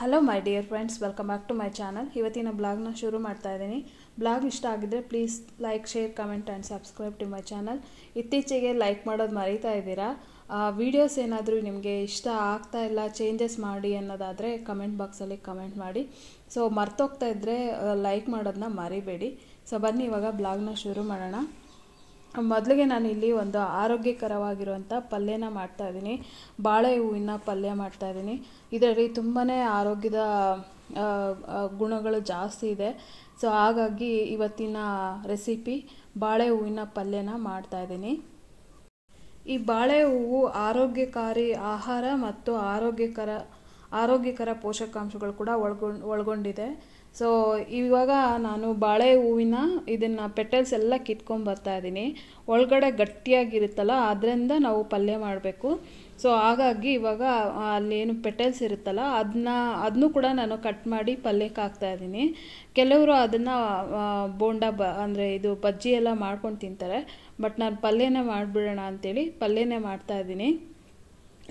hello my dear friends welcome back to my channel ಇವತ್ತಿನ ಬ್ಲಾಗ್ನ ಶುರು ಮಾಡ್ತಾ ಇದ್ದೀನಿ ಬ್ಲಾಗ್ ಇಷ್ಟ ಆಗಿದ್ದರೆ please like share comment and subscribe to my channel ಇತ್ತೀಚೆಗೆ ಲೈಕ್ ಮಾಡೋದು ಮರೀತಾ ಇದ್ದೀರಾ ವೀಡಿಯೋಸ್ ಏನಾದರೂ ನಿಮಗೆ ಇಷ್ಟ ಆಗ್ತಾ ಇಲ್ಲ ಚೇಂಜಸ್ ಮಾಡಿ ಅನ್ನೋದಾದರೆ ಕಮೆಂಟ್ ಬಾಕ್ಸಲ್ಲಿ ಕಮೆಂಟ್ ಮಾಡಿ ಸೊ ಮರ್ತೋಗ್ತಾ ಇದ್ದರೆ ಲೈಕ್ ಮಾಡೋದನ್ನ ಮರಿಬೇಡಿ ಸೊ ಬನ್ನಿ ಇವಾಗ ಬ್ಲಾಗ್ನ ಶುರು ಮಾಡೋಣ ಮೊದಲಿಗೆ ನಾನು ಇಲ್ಲಿ ಒಂದು ಆರೋಗ್ಯಕರವಾಗಿರುವಂಥ ಪಲ್ಯನ ಮಾಡ್ತಾ ಇದ್ದೀನಿ ಬಾಳೆ ಹೂವಿನ ಪಲ್ಯ ಮಾಡ್ತಾ ಇದ್ದೀನಿ ಇದರಲ್ಲಿ ತುಂಬಾ ಆರೋಗ್ಯದ ಗುಣಗಳು ಜಾಸ್ತಿ ಇದೆ ಸೊ ಹಾಗಾಗಿ ಇವತ್ತಿನ ರೆಸಿಪಿ ಬಾಳೆ ಹೂವಿನ ಪಲ್ಯನ ಮಾಡ್ತಾ ಇದ್ದೀನಿ ಈ ಬಾಳೆ ಹೂವು ಆರೋಗ್ಯಕಾರಿ ಆಹಾರ ಮತ್ತು ಆರೋಗ್ಯಕರ ಆರೋಗ್ಯಕರ ಪೋಷಕಾಂಶಗಳು ಕೂಡ ಒಳಗೊಂಡು ಒಳಗೊಂಡಿದೆ ಸೊ ಇವಾಗ ನಾನು ಬಾಳೆ ಹೂವಿನ ಇದನ್ನು ಪೆಟಲ್ಸ್ ಎಲ್ಲ ಬರ್ತಾ ಇದ್ದೀನಿ ಒಳಗಡೆ ಗಟ್ಟಿಯಾಗಿರುತ್ತಲ್ಲ ಅದರಿಂದ ನಾವು ಪಲ್ಯ ಮಾಡಬೇಕು ಸೊ ಹಾಗಾಗಿ ಇವಾಗ ಅಲ್ಲೇನು ಪೆಟಲ್ಸ್ ಇರುತ್ತಲ್ಲ ಅದನ್ನ ಅದನ್ನು ಕೂಡ ನಾನು ಕಟ್ ಮಾಡಿ ಪಲ್ಯಕ್ಕೆ ಹಾಕ್ತಾ ಇದ್ದೀನಿ ಕೆಲವರು ಅದನ್ನು ಬೋಂಡ ಬ ಅಂದರೆ ಇದು ಬಜ್ಜಿ ಎಲ್ಲ ಮಾಡ್ಕೊಂಡು ತಿಂತಾರೆ ಬಟ್ ನಾನು ಪಲ್ಯನೇ ಮಾಡಿಬಿಡೋಣ ಅಂಥೇಳಿ ಪಲ್ಯನೇ ಮಾಡ್ತಾ ಇದ್ದೀನಿ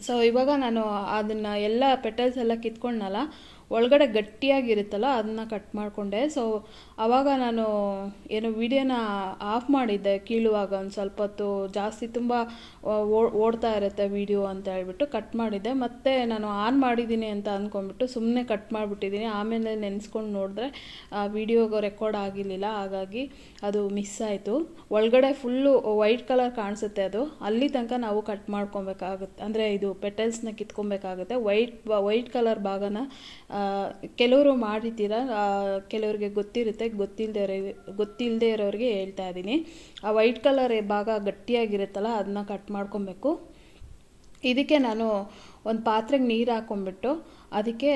ಸೊ ಇವಾಗ ನಾನು ಅದನ್ನು ಎಲ್ಲ ಪೆಟಲ್ಸ್ ಎಲ್ಲ ಕಿತ್ಕೊಂಡ್ನಲ್ಲ ಒಳಗಡೆ ಗಟ್ಟಿಯಾಗಿರುತ್ತಲ್ಲ ಅದನ್ನ ಕಟ್ ಮಾಡಿಕೊಂಡೆ ಸೊ ಅವಾಗ ನಾನು ಏನು ವಿಡಿಯೋನ ಆಫ್ ಮಾಡಿದ್ದೆ ಕೀಳುವಾಗ ಒಂದು ಸ್ವಲ್ಪ ಹೊತ್ತು ಜಾಸ್ತಿ ತುಂಬ ಓಡ್ತಾ ಇರುತ್ತೆ ವಿಡಿಯೋ ಅಂತ ಹೇಳ್ಬಿಟ್ಟು ಕಟ್ ಮಾಡಿದ್ದೆ ಮತ್ತೆ ನಾನು ಆನ್ ಮಾಡಿದ್ದೀನಿ ಅಂತ ಅಂದ್ಕೊಂಡ್ಬಿಟ್ಟು ಸುಮ್ಮನೆ ಕಟ್ ಮಾಡಿಬಿಟ್ಟಿದ್ದೀನಿ ಆಮೇಲೆ ನೆನೆಸ್ಕೊಂಡು ನೋಡಿದ್ರೆ ವಿಡಿಯೋ ರೆಕಾರ್ಡ್ ಆಗಿರಲಿಲ್ಲ ಹಾಗಾಗಿ ಅದು ಮಿಸ್ ಆಯಿತು ಒಳಗಡೆ ಫುಲ್ಲು ವೈಟ್ ಕಲರ್ ಕಾಣಿಸುತ್ತೆ ಅದು ಅಲ್ಲಿ ತನಕ ನಾವು ಕಟ್ ಮಾಡ್ಕೊಬೇಕಾಗುತ್ತೆ ಅಂದರೆ ಇದು ಪೆಟಲ್ಸ್ನ ಕಿತ್ಕೊಬೇಕಾಗುತ್ತೆ ವೈಟ್ ವೈಟ್ ಕಲರ್ ಭಾಗನ ಕೆಲವರು ಮಾಡಿದ್ದೀರ ಕೆಲವರಿಗೆ ಗೊತ್ತಿರುತ್ತೆ ಗೊತ್ತಿಲ್ಲದೆ ಗೊತ್ತಿಲ್ಲದೆ ಇರೋರಿಗೆ ಹೇಳ್ತಾ ಇದ್ದೀನಿ ಆ ವೈಟ್ ಕಲರ್ ಭಾಗ ಗಟ್ಟಿಯಾಗಿರುತ್ತಲ್ಲ ಅದನ್ನ ಕಟ್ ಮಾಡ್ಕೊಬೇಕು ಇದಕ್ಕೆ ನಾನು ಒಂದು ಪಾತ್ರೆಗೆ ನೀರು ಹಾಕ್ಕೊಂಬಿಟ್ಟು ಅದಕ್ಕೆ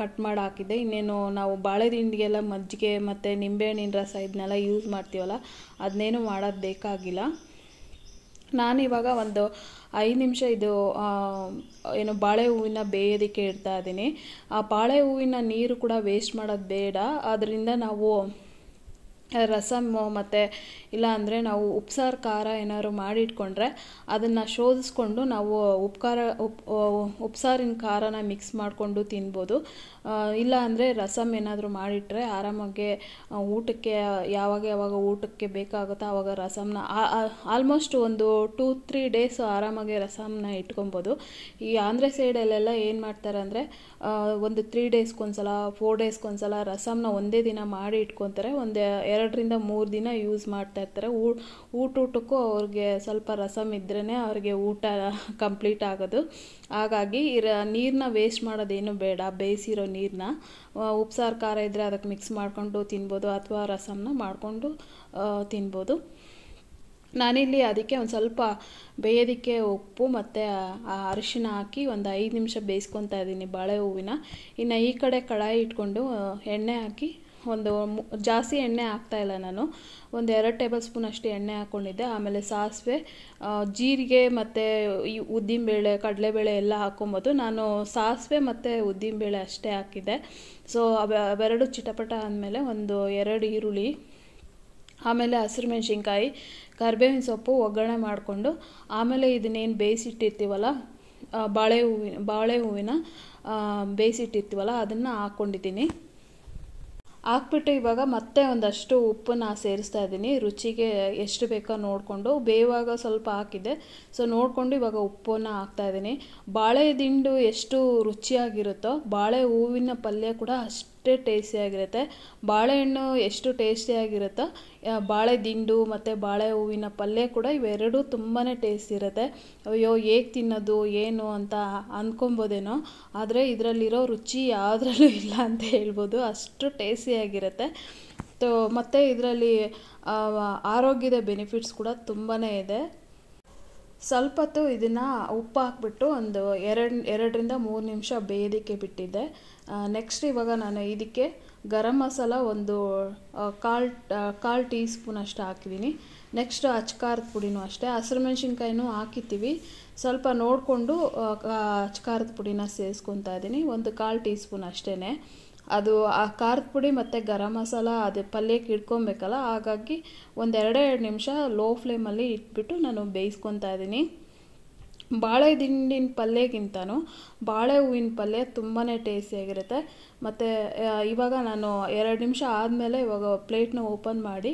ಕಟ್ ಮಾಡಿ ಹಾಕಿದ್ದೆ ಇನ್ನೇನು ನಾವು ಬಾಳೆದಿಂಡಿಗೆಲ್ಲ ಮಜ್ಜಿಗೆ ಮತ್ತು ನಿಂಬೆಹಣ್ಣಿನ ರಸ ಇದನ್ನೆಲ್ಲ ಯೂಸ್ ಮಾಡ್ತೀವಲ್ಲ ಅದನ್ನೇನು ಮಾಡೋದು ಬೇಕಾಗಿಲ್ಲ ನಾನಿವಾಗ ಒಂದು ಐದು ನಿಮಿಷ ಇದು ಏನು ಬಾಳೆ ಹೂವಿನ ಬೇಯೋದಕ್ಕೆ ಇಡ್ತಾ ಇದ್ದೀನಿ ಆ ಬಾಳೆ ಹೂವಿನ ನೀರು ಕೂಡ ವೇಸ್ಟ್ ಮಾಡೋದು ಬೇಡ ಅದರಿಂದ ನಾವು ರಸಮ್ಮು ಮತ್ತು ಇಲ್ಲಾಂದರೆ ನಾವು ಉಪ್ಸಾರು ಖಾರ ಏನಾದ್ರು ಮಾಡಿಟ್ಕೊಂಡ್ರೆ ಅದನ್ನು ಶೋಧಿಸ್ಕೊಂಡು ನಾವು ಉಪ್ಕಾರ ಉಪ್ ಉಪ್ಸಾರಿನ ಖಾರನ ಮಿಕ್ಸ್ ಮಾಡಿಕೊಂಡು ತಿನ್ಬೋದು ಇಲ್ಲ ರಸಮ್ ಏನಾದರೂ ಮಾಡಿಟ್ರೆ ಆರಾಮಾಗಿ ಊಟಕ್ಕೆ ಯಾವಾಗ ಯಾವಾಗ ಊಟಕ್ಕೆ ಬೇಕಾಗುತ್ತೋ ಆವಾಗ ರಸಮ್ನ ಆಲ್ಮೋಸ್ಟ್ ಒಂದು ಟೂ ತ್ರೀ ಡೇಸ್ ಆರಾಮಾಗಿ ರಸಮ್ನ ಇಟ್ಕೊಬೋದು ಈ ಆಂಧ್ರ ಸೈಡಲ್ಲೆಲ್ಲ ಏನು ಮಾಡ್ತಾರೆ ಅಂದರೆ ಒಂದು ತ್ರೀ ಡೇಸ್ಗೊಂದ್ಸಲ ಫೋರ್ ಡೇಸ್ಗೊಂದ್ಸಲ ರಸಮ್ನ ಒಂದೇ ದಿನ ಮಾಡಿ ಇಟ್ಕೊತಾರೆ ಒಂದು ಎರಡು ಎರಡರಿಂದ ಮೂರು ದಿನ ಯೂಸ್ ಮಾಡ್ತಾ ಇರ್ತಾರೆ ಊಟಕ್ಕೂ ಅವ್ರಿಗೆ ಸ್ವಲ್ಪ ರಸಮ್ ಇದ್ರೇ ಅವ್ರಿಗೆ ಊಟ ಕಂಪ್ಲೀಟ್ ಆಗೋದು ಹಾಗಾಗಿ ಇರ ನೀರನ್ನ ವೇಸ್ಟ್ ಮಾಡೋದೇನು ಬೇಡ ಬೇಯಿಸಿರೋ ನೀರನ್ನ ಉಪ್ಸಾರು ಖಾರ ಇದ್ದರೆ ಅದಕ್ಕೆ ಮಿಕ್ಸ್ ಮಾಡಿಕೊಂಡು ತಿನ್ಬೋದು ಅಥವಾ ರಸಮನ್ನ ಮಾಡಿಕೊಂಡು ತಿನ್ಬೋದು ನಾನಿಲ್ಲಿ ಅದಕ್ಕೆ ಒಂದು ಸ್ವಲ್ಪ ಬೇಯೋದಕ್ಕೆ ಉಪ್ಪು ಮತ್ತು ಅರಿಶಿನ ಹಾಕಿ ಒಂದು ಐದು ನಿಮಿಷ ಬೇಯಿಸ್ಕೊತಾ ಇದ್ದೀನಿ ಬಾಳೆ ಹೂವಿನ ಇನ್ನು ಈ ಕಡೆ ಕಡಾಯಿ ಇಟ್ಕೊಂಡು ಎಣ್ಣೆ ಹಾಕಿ ಒಂದು ಜಾಸ್ತಿ ಎಣ್ಣೆ ಹಾಕ್ತಾಯಿಲ್ಲ ನಾನು ಒಂದು ಎರಡು ಟೇಬಲ್ ಸ್ಪೂನ್ ಅಷ್ಟು ಎಣ್ಣೆ ಹಾಕ್ಕೊಂಡಿದ್ದೆ ಆಮೇಲೆ ಸಾಸಿವೆ ಜೀರಿಗೆ ಮತ್ತು ಈ ಉದ್ದಿನಬೇಳೆ ಕಡಲೆಬೇಳೆ ಎಲ್ಲ ಹಾಕ್ಕೊಂಬೋದು ನಾನು ಸಾಸಿವೆ ಮತ್ತು ಉದ್ದಿನಬೇಳೆ ಅಷ್ಟೇ ಹಾಕಿದ್ದೆ ಸೊ ಅವೆರಡು ಚಿಟಪಟ ಆದಮೇಲೆ ಒಂದು ಎರಡು ಈರುಳ್ಳಿ ಆಮೇಲೆ ಹಸಿರು ಮೆಣಸಿನ್ಕಾಯಿ ಕರ್ಬೇವಿನ ಸೊಪ್ಪು ಒಗ್ಗರಣೆ ಮಾಡಿಕೊಂಡು ಆಮೇಲೆ ಇದನ್ನೇನು ಬೇಯಿಸಿಟ್ಟಿರ್ತೀವಲ್ಲ ಬಾಳೆ ಹೂವಿನ ಬಾಳೆ ಹೂವಿನ ಬೇಯಿಸಿಟ್ಟಿರ್ತೀವಲ್ಲ ಅದನ್ನು ಹಾಕ್ಕೊಂಡಿದ್ದೀನಿ ಹಾಕ್ಬಿಟ್ಟು ಇವಾಗ ಮತ್ತೆ ಒಂದಷ್ಟು ಉಪ್ಪನ್ನು ಸೇರಿಸ್ತಾ ಇದ್ದೀನಿ ರುಚಿಗೆ ಎಷ್ಟು ಬೇಕೋ ನೋಡಿಕೊಂಡು ಬೇವಾಗ ಸ್ವಲ್ಪ ಹಾಕಿದ್ದೆ ಸೊ ನೋಡಿಕೊಂಡು ಇವಾಗ ಉಪ್ಪನ್ನು ಇದ್ದೀನಿ ಬಾಳೆ ದಿಂಡು ಎಷ್ಟು ರುಚಿಯಾಗಿರುತ್ತೋ ಬಾಳೆ ಹೂವಿನ ಪಲ್ಯ ಕೂಡ ಅಷ್ಟೇ ಟೇಸ್ಟಿಯಾಗಿರುತ್ತೆ ಬಾಳೆಹಣ್ಣು ಎಷ್ಟು ಟೇಸ್ಟಿಯಾಗಿರುತ್ತೋ ಬಾಳೆ ದಿಂಡು ಮತ್ತು ಬಾಳೆ ಹೂವಿನ ಪಲ್ಯ ಕೂಡ ಇವೆರಡೂ ತುಂಬಾ ಟೇಸ್ಟ್ ಇರುತ್ತೆ ಅಯ್ಯೋ ಹೇಗೆ ತಿನ್ನೋದು ಏನು ಅಂತ ಅಂದ್ಕೊಬೋದೇನೋ ಆದರೆ ಇದರಲ್ಲಿರೋ ರುಚಿ ಯಾವುದ್ರಲ್ಲೂ ಇಲ್ಲ ಅಂತ ಹೇಳ್ಬೋದು ಅಷ್ಟು ಟೇಸ್ಟಿಯಾಗಿರುತ್ತೆ ಮತ್ತು ಇದರಲ್ಲಿ ಆರೋಗ್ಯದ ಬೆನಿಫಿಟ್ಸ್ ಕೂಡ ತುಂಬಾ ಇದೆ ಸ್ವಲ್ಪ ಹೊತ್ತು ಇದನ್ನು ಉಪ್ಪು ಹಾಕ್ಬಿಟ್ಟು ಒಂದು ಎರಡು ಎರಡರಿಂದ ಮೂರು ನಿಮಿಷ ಬೇಯೋದಕ್ಕೆ ಬಿಟ್ಟಿದ್ದೆ ನೆಕ್ಸ್ಟ್ ಇವಾಗ ನಾನು ಇದಕ್ಕೆ ಗರಂ ಮಸಾಲ ಒಂದು ಕಾಲ್ ಕಾಲ್ ಟೀ ಸ್ಪೂನ್ ಅಷ್ಟು ಹಾಕಿದ್ದೀನಿ ನೆಕ್ಸ್ಟ್ ಅಚ್ಕಾರದ ಪುಡಿನೂ ಅಷ್ಟೇ ಹಸಿರು ಮೆಣಸಿನ್ಕಾಯಿನೂ ಹಾಕಿತ್ತೀವಿ ಸ್ವಲ್ಪ ನೋಡಿಕೊಂಡು ಅಚ್ಕಾರದ ಪುಡಿನ ಸೇರಿಸ್ಕೊತಾ ಇದ್ದೀನಿ ಒಂದು ಕಾಲ್ ಟೀ ಸ್ಪೂನ್ ಅಷ್ಟೇ ಅದು ಆ ಖಾರದ ಪುಡಿ ಮತ್ತು ಗರಂ ಮಸಾಲ ಅದೇ ಪಲ್ಯಕ್ಕೆ ಇಟ್ಕೊಬೇಕಲ್ಲ ಹಾಗಾಗಿ ಒಂದೆರಡೇ ಎರಡು ನಿಮಿಷ ಲೋ ಫ್ಲೇಮಲ್ಲಿ ಇಟ್ಬಿಟ್ಟು ನಾನು ಬೇಯಿಸ್ಕೊತಾ ಇದ್ದೀನಿ ಬಾಳೆ ದಿಂಡಿನ ಪಲ್ಯಕ್ಕಿಂತನೂ ಬಾಳೆ ಹೂವಿನ ಪಲ್ಯ ತುಂಬಾ ಟೇಸ್ಟಿಯಾಗಿರುತ್ತೆ ಮತ್ತು ಇವಾಗ ನಾನು ಎರಡು ನಿಮಿಷ ಆದಮೇಲೆ ಇವಾಗ ಪ್ಲೇಟ್ನ ಓಪನ್ ಮಾಡಿ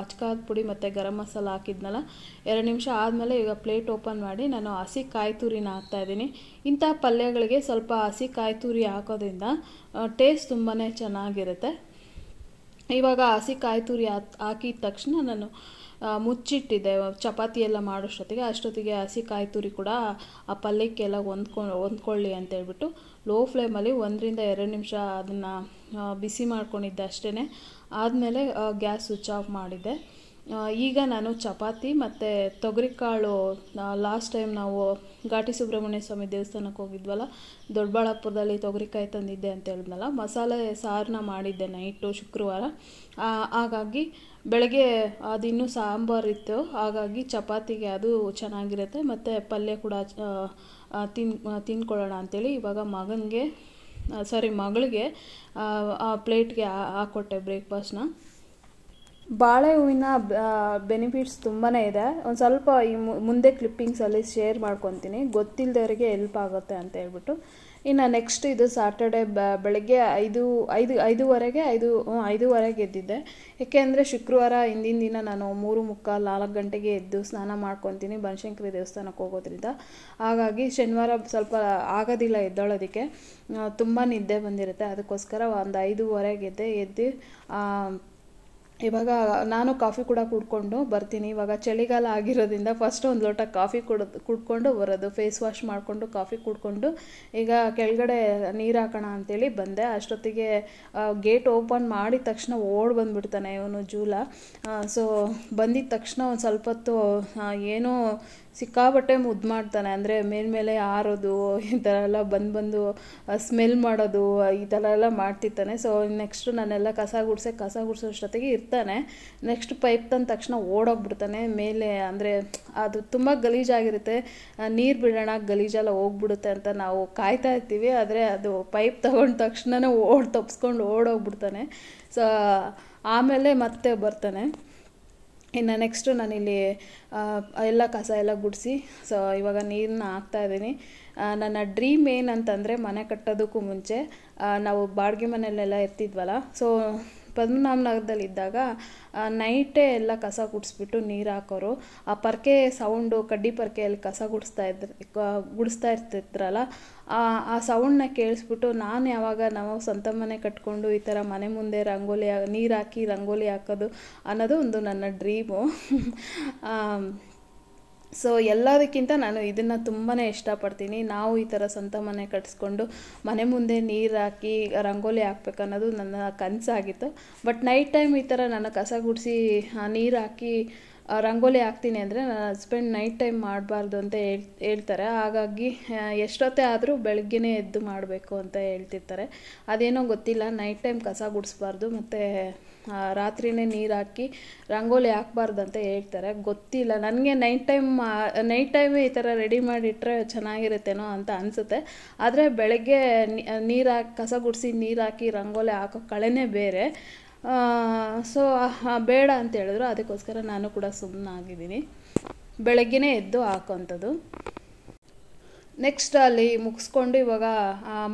ಹಚ್ಕಾದ ಪುಡಿ ಮತ್ತು ಗರಂ ಮಸಾಲ ಹಾಕಿದ್ನಲ್ಲ ಎರಡು ನಿಮಿಷ ಆದಮೇಲೆ ಈಗ ಪ್ಲೇಟ್ ಓಪನ್ ಮಾಡಿ ನಾನು ಹಸಿ ಕಾಯಿ ತುರಿನ ಹಾಕ್ತಾಯಿದ್ದೀನಿ ಇಂಥ ಪಲ್ಯಗಳಿಗೆ ಸ್ವಲ್ಪ ಹಸಿ ಕಾಯಿ ತುರಿ ಹಾಕೋದ್ರಿಂದ ಟೇಸ್ಟ್ ತುಂಬಾ ಚೆನ್ನಾಗಿರುತ್ತೆ ಇವಾಗ ಹಸಿ ಕಾಯಿ ತುರಿ ಹಾಕಿದ ತಕ್ಷಣ ನಾನು ಮುಚ್ಚಿಟ್ಟಿದ್ದೆ ಚಪಾತಿ ಎಲ್ಲ ಮಾಡೋಷ್ಟೊತ್ತಿಗೆ ಅಷ್ಟೊತ್ತಿಗೆ ಹಸಿ ಕಾಯಿ ತುರಿ ಕೂಡ ಆ ಪಲ್ಯಕ್ಕೆಲ್ಲ ಹೊಂದ್ಕೊಂಡು ಹೊಂದ್ಕೊಳ್ಳಿ ಅಂತೇಳ್ಬಿಟ್ಟು ಲೋ ಫ್ಲೇಮಲ್ಲಿ ಒಂದರಿಂದ ಎರಡು ನಿಮಿಷ ಅದನ್ನು ಬಿಸಿ ಮಾಡ್ಕೊಂಡಿದ್ದೆ ಅಷ್ಟೇ ಆದಮೇಲೆ ಗ್ಯಾಸ್ ಸ್ವಿಚ್ ಆಫ್ ಮಾಡಿದ್ದೆ ಈಗ ನಾನು ಚಪಾತಿ ಮತ್ತು ತೊಗರಿಕಾಳು ಲಾಸ್ಟ್ ಟೈಮ್ ನಾವು ಘಾಟಿ ಸುಬ್ರಹ್ಮಣ್ಯ ಸ್ವಾಮಿ ದೇವಸ್ಥಾನಕ್ಕೆ ಹೋಗಿದ್ವಲ್ಲ ದೊಡ್ಡಬಳ್ಳಾಪುರದಲ್ಲಿ ತೊಗರಿಕಾಯಿ ತಂದಿದ್ದೆ ಅಂತ ಹೇಳಿದ್ನಲ್ಲ ಮಸಾಲೆ ಸಾರನ್ನ ಮಾಡಿದ್ದೆ ನೈಟು ಶುಕ್ರವಾರ ಹಾಗಾಗಿ ಬೆಳಗ್ಗೆ ಅದಿನ್ನೂ ಇತ್ತು ಹಾಗಾಗಿ ಚಪಾತಿಗೆ ಅದು ಚೆನ್ನಾಗಿರುತ್ತೆ ಮತ್ತು ಪಲ್ಯ ಕೂಡ ತಿನ್ ತಿನ್ಕೊಳ್ಳೋಣ ಅಂಥೇಳಿ ಇವಾಗ ಮಗನಿಗೆ ಸಾರಿ ಮಗಳಿಗೆ ಆ ಪ್ಲೇಟ್ಗೆ ಹಾಕ್ಕೊಟ್ಟೆ ಬ್ರೇಕ್ಫಾಸ್ಟ್ನ ಬಾಳೆ ಹೂವಿನ ಬೆನಿಫಿಟ್ಸ್ ತುಂಬಾ ಇದೆ ಒಂದು ಸ್ವಲ್ಪ ಈ ಮುಂದೆ ಕ್ಲಿಪ್ಪಿಂಗ್ಸಲ್ಲಿ ಶೇರ್ ಮಾಡ್ಕೊತೀನಿ ಗೊತ್ತಿಲ್ಲದವರಿಗೆ ಎಲ್ಪ್ ಆಗುತ್ತೆ ಅಂತ ಹೇಳ್ಬಿಟ್ಟು ಇನ್ನು ನೆಕ್ಸ್ಟ್ ಇದು ಸ್ಯಾಟರ್ಡೆ ಬೆಳಗ್ಗೆ ಐದು ಐದು ಐದೂವರೆಗೆ ಐದು ಐದೂವರೆಗೆ ಎದ್ದಿದ್ದೆ ಏಕೆಂದರೆ ಶುಕ್ರವಾರ ಹಿಂದಿನ ದಿನ ನಾನು ಮೂರು ಮುಕ್ಕಾಲ್ ನಾಲ್ಕು ಗಂಟೆಗೆ ಎದ್ದು ಸ್ನಾನ ಮಾಡ್ಕೊತೀನಿ ಬನಶಂಕರಿ ದೇವಸ್ಥಾನಕ್ಕೆ ಹೋಗೋದ್ರಿಂದ ಹಾಗಾಗಿ ಶನಿವಾರ ಸ್ವಲ್ಪ ಆಗೋದಿಲ್ಲ ಎದ್ದೊಳೋದಕ್ಕೆ ತುಂಬ ನಿದ್ದೆ ಬಂದಿರುತ್ತೆ ಅದಕ್ಕೋಸ್ಕರ ಒಂದು ಐದೂವರೆಗೆ ಎದ್ದೆ ಎದ್ದು ಇವಾಗ ನಾನು ಕಾಫಿ ಕೂಡ ಕುಡ್ಕೊಂಡು ಬರ್ತೀನಿ ಇವಾಗ ಚಳಿಗಾಲ ಆಗಿರೋದ್ರಿಂದ ಫಸ್ಟ್ ಒಂದು ಲೋಟ ಕಾಫಿ ಕುಡ್ದು ಕುಡ್ಕೊಂಡು ಬರೋದು ಫೇಸ್ ವಾಶ್ ಮಾಡಿಕೊಂಡು ಕಾಫಿ ಕುಡ್ಕೊಂಡು ಈಗ ಕೆಳಗಡೆ ನೀರು ಹಾಕೋಣ ಅಂತೇಳಿ ಬಂದೆ ಅಷ್ಟೊತ್ತಿಗೆ ಗೇಟ್ ಓಪನ್ ಮಾಡಿದ ತಕ್ಷಣ ಓಡ್ ಬಂದುಬಿಡ್ತಾನೆ ಇವನು ಜೂಲ ಸೊ ಬಂದಿದ್ದ ತಕ್ಷಣ ಒಂದು ಸ್ವಲ್ಪ ಹೊತ್ತು ಏನೋ ಸಿಕ್ಕಾಪಟ್ಟೆ ಮುದ್ದು ಮಾಡ್ತಾನೆ ಅಂದರೆ ಮೇಲ್ಮೇಲೆ ಆರೋದು ಈ ಥರ ಎಲ್ಲ ಬಂದು ಬಂದು ಸ್ಮೆಲ್ ಮಾಡೋದು ಈ ಥರ ಎಲ್ಲ ಮಾಡ್ತಿರ್ತಾನೆ ಸೊ ನೆಕ್ಸ್ಟು ನಾನೆಲ್ಲ ಕಸ ಗುಡಿಸೆ ಕಸ ಗುಡಿಸೋ ಇರ್ತಾನೆ ನೆಕ್ಸ್ಟ್ ಪೈಪ್ ತಂದ ತಕ್ಷಣ ಓಡೋಗ್ಬಿಡ್ತಾನೆ ಮೇಲೆ ಅಂದರೆ ಅದು ತುಂಬ ಗಲೀಜಾಗಿರುತ್ತೆ ನೀರು ಬಿಡೋಣ ಗಲೀಜೆಲ್ಲ ಹೋಗ್ಬಿಡುತ್ತೆ ಅಂತ ನಾವು ಕಾಯ್ತಾ ಇರ್ತೀವಿ ಆದರೆ ಅದು ಪೈಪ್ ತಗೊಂಡ ತಕ್ಷಣನೇ ಓಡ್ ತಪ್ಸ್ಕೊಂಡು ಓಡೋಗ್ಬಿಡ್ತಾನೆ ಸೊ ಆಮೇಲೆ ಮತ್ತೆ ಬರ್ತಾನೆ ಇನ್ನು ನೆಕ್ಸ್ಟು ನಾನಿಲ್ಲಿ ಎಲ್ಲ ಕಸ ಎಲ್ಲ ಗುಡಿಸಿ ಸೊ ಇವಾಗ ನೀರನ್ನ ಹಾಕ್ತಾ ಇದ್ದೀನಿ ನನ್ನ ಡ್ರೀಮ್ ಏನಂತಂದರೆ ಮನೆ ಕಟ್ಟೋದಕ್ಕೂ ಮುಂಚೆ ನಾವು ಬಾಡಿಗೆ ಮನೆಯಲ್ಲೆಲ್ಲ ಇರ್ತಿದ್ವಲ್ಲ ಸೊ ಇದ್ದಾಗ ನೈಟೇ ಎಲ್ಲ ಕಸ ಗುಡಿಸ್ಬಿಟ್ಟು ನೀರು ಹಾಕೋರು ಆ ಪರ್ಕೆ ಸೌಂಡು ಕಡ್ಡಿ ಪರ್ಕೆಯಲ್ಲಿ ಕಸ ಗುಡಿಸ್ತಾ ಇದ್ರು ಗುಡಿಸ್ತಾ ಇರ್ತಿದ್ರಲ್ಲ ಆ ಸೌಂಡನ್ನ ಕೇಳಿಸ್ಬಿಟ್ಟು ನಾನು ಯಾವಾಗ ನಾವು ಸ್ವಂತ ಮನೆ ಕಟ್ಕೊಂಡು ಈ ಥರ ಮನೆ ಮುಂದೆ ರಂಗೋಲಿ ನೀರು ಹಾಕಿ ರಂಗೋಲಿ ಹಾಕೋದು ಅನ್ನೋದು ಒಂದು ನನ್ನ ಡ್ರೀಮು ಸೊ ಎಲ್ಲದಕ್ಕಿಂತ ನಾನು ಇದನ್ನು ತುಂಬಾ ಇಷ್ಟಪಡ್ತೀನಿ ನಾವು ಈ ಥರ ಸ್ವಂತ ಮನೆ ಕಟ್ಸ್ಕೊಂಡು ಮನೆ ಮುಂದೆ ನೀರು ಹಾಕಿ ರಂಗೋಲಿ ಹಾಕ್ಬೇಕನ್ನೋದು ನನ್ನ ಕನಸಾಗಿತ್ತು ಬಟ್ ನೈಟ್ ಟೈಮ್ ಈ ಥರ ನಾನು ಕಸ ಗುಡಿಸಿ ನೀರು ಹಾಕಿ ರಂಗೋಲಿ ಹಾಕ್ತೀನಿ ಅಂದರೆ ನನ್ನ ಹಸ್ಬೆಂಡ್ ನೈಟ್ ಟೈಮ್ ಮಾಡಬಾರ್ದು ಅಂತ ಹೇಳ್ ಹೇಳ್ತಾರೆ ಹಾಗಾಗಿ ಎಷ್ಟೊತ್ತೇ ಆದರೂ ಬೆಳಗ್ಗೆನೇ ಎದ್ದು ಮಾಡಬೇಕು ಅಂತ ಹೇಳ್ತಿರ್ತಾರೆ ಅದೇನೋ ಗೊತ್ತಿಲ್ಲ ನೈಟ್ ಟೈಮ್ ಕಸ ಗುಡಿಸ್ಬಾರ್ದು ಮತ್ತು ರಾತ್ರಿಯೇ ನೀರು ಹಾಕಿ ರಂಗೋಲಿ ಅಂತ ಹೇಳ್ತಾರೆ ಗೊತ್ತಿಲ್ಲ ನನಗೆ ನೈಟ್ ಟೈಮ್ ನೈಟ್ ಟೈಮೇ ಈ ಥರ ರೆಡಿ ಮಾಡಿಟ್ರೆ ಚೆನ್ನಾಗಿರುತ್ತೇನೋ ಅಂತ ಅನಿಸುತ್ತೆ ಆದರೆ ಬೆಳಗ್ಗೆ ನೀರು ಹಾಕಿ ಕಸ ಗುಡಿಸಿ ನೀರು ಹಾಕಿ ರಂಗೋಲಿ ಹಾಕೋ ಕಳೆನೇ ಬೇರೆ ಸೊ ಬೇಡ ಅಂತ ಹೇಳಿದ್ರು ಅದಕ್ಕೋಸ್ಕರ ನಾನು ಕೂಡ ಸುಮ್ಮನಾಗಿದ್ದೀನಿ ಬೆಳಗ್ಗೆನೇ ಎದ್ದು ಹಾಕೋಂಥದ್ದು ನೆಕ್ಸ್ಟ್ ಅಲ್ಲಿ ಮುಗಿಸ್ಕೊಂಡು ಇವಾಗ